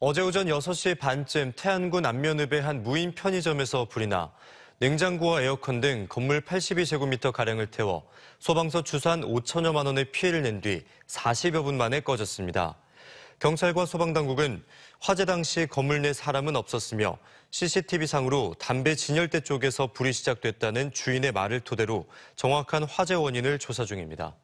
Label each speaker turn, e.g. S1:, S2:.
S1: 어제 오전 6시 반쯤 태안군 안면읍의 한 무인 편의점에서 불이 나 냉장고와 에어컨 등 건물 82제곱미터가량을 태워 소방서 추산 5천여만 원의 피해를 낸 뒤 40여 분 만에 꺼졌습니다. 경찰과 소방당국은 화재 당시 건물 내 사람은 없었으며 CCTV상으로 담배 진열대 쪽에서 불이 시작됐다는 주인의 말을 토대로 정확한 화재 원인을 조사 중입니다.